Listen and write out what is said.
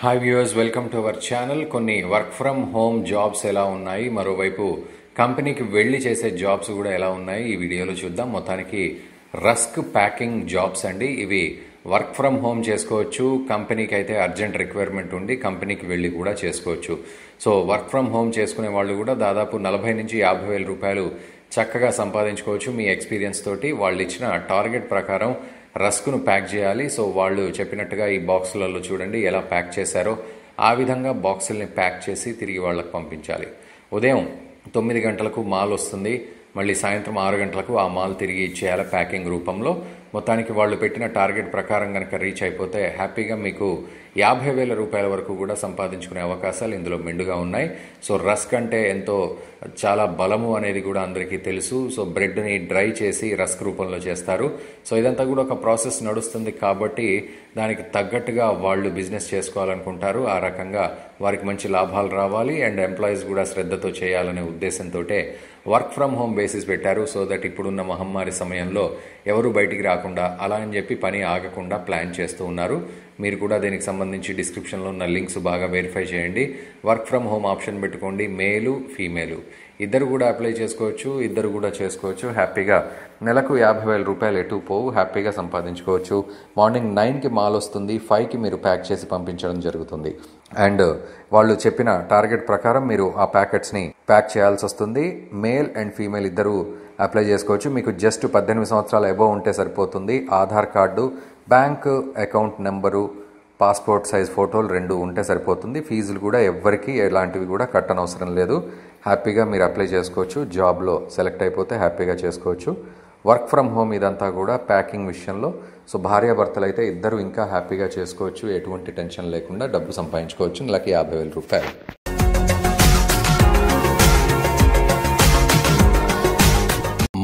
hi viewers welcome to our channel కొన్ని work from home jobs ఎలా ఉన్నాయి మరోవైపు కంపెనీకి వెళ్ళి చేసే జాబ్స్ కూడా ఎలా ఉన్నాయి ఈ వీడియోలో చూద్దాం మొత్తానికి రస్క్ ప్యాకింగ్ జాబ్స్ అండి ఇవి వర్క్ ఫ్రమ్ హోమ్ చేసుకోవచ్చు కంపెనీకి అయితే అర్జెంట్ రిక్వైర్మెంట్ ఉండి కంపెనీకి వెళ్ళి కూడా చేసుకోవచ్చు సో వర్క్ ఫ్రమ్ హోమ్ చేసుకునే వాళ్ళు కూడా దాదాపు నలభై నుంచి యాభై వేల రూపాయలు చక్కగా సంపాదించుకోవచ్చు మీ ఎక్స్పీరియన్స్ తోటి వాళ్ళు ఇచ్చిన టార్గెట్ ప్రకారం రస్క్ను ప్యాక్ చేయాలి సో వాళ్ళు చెప్పినట్టుగా ఈ బాక్సులలో చూడండి ఎలా ప్యాక్ చేశారో ఆ విధంగా బాక్సుల్ని ప్యాక్ చేసి తిరిగి వాళ్ళకి పంపించాలి ఉదయం తొమ్మిది గంటలకు మాల్ వస్తుంది మళ్ళీ సాయంత్రం ఆరు గంటలకు ఆ మాల్ తిరిగి ఇచ్చేయాలి ప్యాకింగ్ రూపంలో మొత్తానికి వాళ్ళు పెట్టిన టార్గెట్ ప్రకారం కనుక రీచ్ అయిపోతే హ్యాపీగా మీకు యాభై వేల రూపాయల వరకు కూడా సంపాదించుకునే అవకాశాలు ఇందులో మెండుగా ఉన్నాయి సో రస్క్ అంటే ఎంతో చాలా బలము అనేది కూడా అందరికీ తెలుసు సో బ్రెడ్ని డ్రై చేసి రస్క్ రూపంలో చేస్తారు సో ఇదంతా కూడా ఒక ప్రాసెస్ నడుస్తుంది కాబట్టి దానికి తగ్గట్టుగా వాళ్ళు బిజినెస్ చేసుకోవాలనుకుంటారు ఆ రకంగా వారికి మంచి లాభాలు రావాలి అండ్ ఎంప్లాయీస్ కూడా శ్రద్ధతో చేయాలనే ఉద్దేశంతో వర్క్ ఫ్రమ్ హోమ్ బేసిస్ పెట్టారు సో దట్ ఇప్పుడున్న మహమ్మారి సమయంలో ఎవరు బయటికి రాకుండా కాకుండా అలా అని చెప్పి పని ఆగకుండా ప్లాన్ చేస్తూ ఉన్నారు మీరు కూడా దీనికి సంబంధించి డిస్క్రిప్షన్లో ఉన్న లింక్స్ బాగా వెరిఫై చేయండి వర్క్ ఫ్రమ్ హోమ్ ఆప్షన్ పెట్టుకోండి మేలు ఫీమేలు ఇద్దరు కూడా అప్లై చేసుకోవచ్చు ఇద్దరు కూడా చేసుకోవచ్చు హ్యాపీగా నెలకు యాభై వేల రూపాయలు ఎటు పోవు హ్యాపీగా సంపాదించుకోవచ్చు మార్నింగ్ నైన్కి మాల్ వస్తుంది ఫైవ్కి మీరు ప్యాక్ చేసి పంపించడం జరుగుతుంది అండ్ వాళ్ళు చెప్పిన టార్గెట్ ప్రకారం మీరు ఆ ప్యాకెట్స్ని ప్యాక్ చేయాల్సి వస్తుంది మేల్ అండ్ ఫీమేల్ ఇద్దరు అప్లై చేసుకోవచ్చు మీకు జస్ట్ పద్దెనిమిది సంవత్సరాలు ఎబో ఉంటే సరిపోతుంది Aadhaar card bank account number passport size ఫోటోలు రెండు ఉంటే సరిపోతుంది ఫీజులు కూడా ఎవ్వరికీ ఎలాంటివి కూడా కట్టనవసరం లేదు హ్యాపీగా మీరు అప్లై చేసుకోవచ్చు జాబ్లో సెలెక్ట్ అయిపోతే హ్యాపీగా చేసుకోవచ్చు వర్క్ ఫ్రమ్ హోమ్ ఇదంతా కూడా ప్యాకింగ్ విషయంలో సో భార్యాభర్తలు అయితే ఇద్దరు ఇంకా హ్యాపీగా చేసుకోవచ్చు ఎటువంటి టెన్షన్ లేకుండా డబ్బు సంపాదించుకోవచ్చు నెలకి యాభై వేల రూపాయలు